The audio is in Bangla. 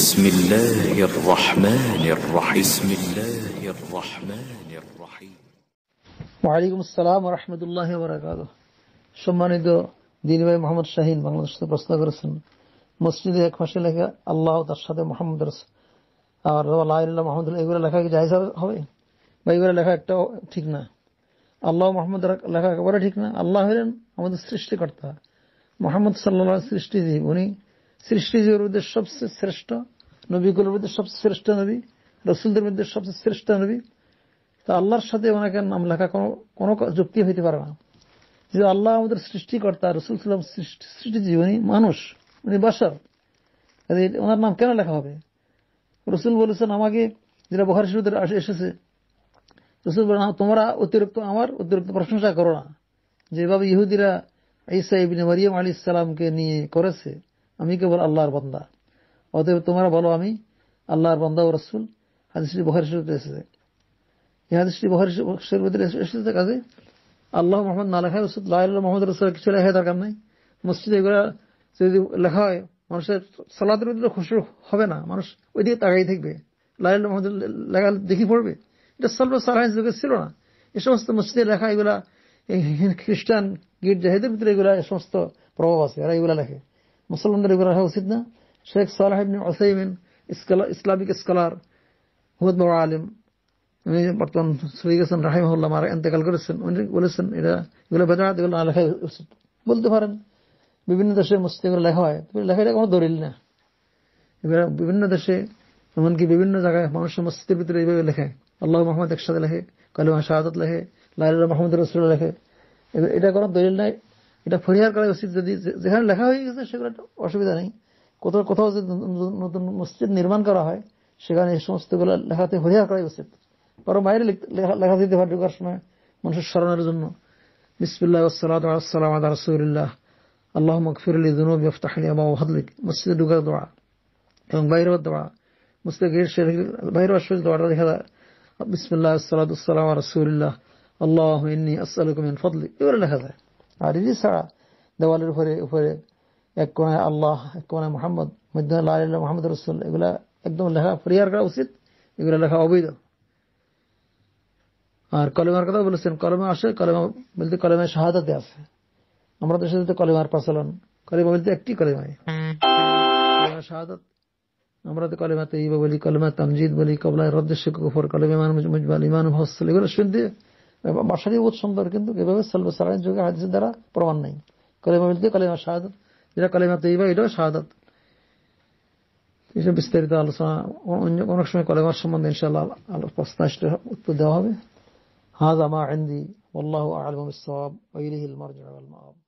بسم الله الرحمن الرحيم بسم الله الرحمن الرحيم ওয়ালাইকুম আসসালাম রহমতুল্লাহ বরাকাত সম্মানিত দিন ভাই মোহাম্মদ শাহিন বাংলাদেশ থেকে প্রশ্ন করেছেন মসজিদে এক মাসে লেখা আল্লাহ তার সাথে মোহাম্মদ আর আল্লাহ মোহাম্মদ এগুলো লেখা কি যাই হবে বা এগুলো লেখা একটা ঠিক না আল্লাহ মোহাম্মদ লেখা একেবারে ঠিক না আল্লাহ হলেন আমাদের সৃষ্টিকর্তা মোহাম্মদ সাল্লা সৃষ্টিজীব উনি সৃষ্টিজীবের মধ্যে সবচেয়ে শ্রেষ্ঠ নবীগুলোর মধ্যে সবচেয়ে শ্রেষ্ঠ নবী রসুলদের মধ্যে সবচেয়ে শ্রেষ্ঠ নবী তা আল্লাহর সাথে ওনাকে নাম লেখা কোনো যুক্তি হইতে পারে না যে আল্লাহ আমাদের সৃষ্টিকর্তা রসুল সাল্লাম সৃষ্টিজীবনী উনি মানুষ উনি বাসার ওনার নাম কেন লেখা হবে রসুল বলেছেন আমাকে যেটা বহার শিশুদের এসেছে রসুল বলেন হ্যাঁ, তোমরা অতিরিক্ত আমার অতিরিক্ত প্রশংসা করো না যেভাবে ইহুদিরা ঈসা ইবিন মারিয়াম আলী ইসলামকে নিয়ে করেছে আমি কেবল আল্লাহর বন্দা অতএব তোমরা বলো আমি আল্লাহর বন্দা ও রসুল হাদিসটি বহারি শরীফে এসেছে এই হাদিসটি বহারি শরীফের এসেছে কাজে আল্লাহ মোহাম্মদ না লেখা রসুল আল্লাহ মোহাম্মদ রসুল কিছু লেখা দরকার নাই মসজিদে এগুলো যদি লেখা হয় মানুষের সালাদের মধ্যে খুশি হবে না মানুষ ওইদিকে তাকাই থাকবে লাইল মোহাম্মদ লেখা দেখি পড়বে এটা সল্প সালাহ যুগে ছিল না এ সমস্ত মসজিদে লেখা এগুলা খ্রিস্টান গির্জাহেদের ভিতরে এগুলা সমস্ত প্রভাব আছে এরা এগুলা লেখে মুসলমানদের উপরে রাখা উচিত না শেখ সালাহিন ওসাইমিন ইসলামিক স্কলার বাবা আলিম উনি বর্তমান সরে গেছেন রাহিমহল্লা আর এতেকাল করেছেন উনি বলেছেন এটা এগুলো বেদাত এগুলো না লেখা উচিত বলতে পারেন বিভিন্ন দেশে মুসলিম লেখা হয় লেখা এটা কোনো দলিল না এবার বিভিন্ন দেশে এমনকি বিভিন্ন জায়গায় মানুষের মসজিদের ভিতরে এইভাবে লেখে আল্লাহ মোহাম্মদ একসাথে লেখে কালিমা শাহাদ লেখে লাল মোহাম্মদ রসুল লেখে এটা কোনো দলিল নাই এটা ফরিহার করা উচিত যদি যেখানে লেখা হয়ে গেছে সেগুলো অসুবিধা নেই কোথাও কোথাও যদি নতুন মসজিদ নির্মাণ করা হয় সেখানে এই সমস্তগুলো লেখাতে হরিয়া করাই উচিত কারণ বাইরে লেখা দিতে পারে ঢুকার সময় মানুষের স্মরণের জন্য বিসমুল্লাহ সালাম আদা রসুল্লাহ আল্লাহ ইফতাহলি ওহাদলিক মসজিদে ঢুকার দোয়া এবং বাইরের দোয়া মসজিদে গেট বাইরে দোয়াটা দেখা যায় বিসমুল্লাহ রসুল্লাহ আল্লাহ ইন্নি আসসালাম ফদলি লেখা যায় আর ইডি ছাড়া দেওয়ালের উপরে উপরে এক কোনায় আল্লাহ এক কোনায় মোহাম্মদ মধ্য লাল মোহাম্মদ রসুল এগুলা একদম লেখা পরিহার করা উচিত এগুলো লেখা অবৈধ আর কলেমার কথা বলেছেন কলেমা আসে কলেমা বলতে কলেমায় শাহাদাতে আছে আমরা দেশে তো কলেমার প্রচলন কলেমা বলতে একটি কলেমায় শাহাদাত আমরা তো কলেমা তৈবা বলি কলেমা তামজিদ বলি কবলায় রদ্দেশ কুফর কলেমা ইমান মুজমাল ইমান হসল এগুলো শুনতে বাসারি বহুত সুন্দর কিন্তু এভাবে সাল্লু সালাইন যুগে হাদিসের দ্বারা প্রমাণ নেই কলেমা বলতে কলেমা শাহাদত যেটা কলেমা তো এইবার এটাও শাহাদত এইসব বিস্তারিত আলোচনা অন্য অনেক সময় কলেমার সম্বন্ধে ইনশাআল্লাহ প্রশ্ন আসলে উত্তর দেওয়া হবে হাজ আমা আন্দি والله আলম بالصواب ওইলিহিল المرجع আল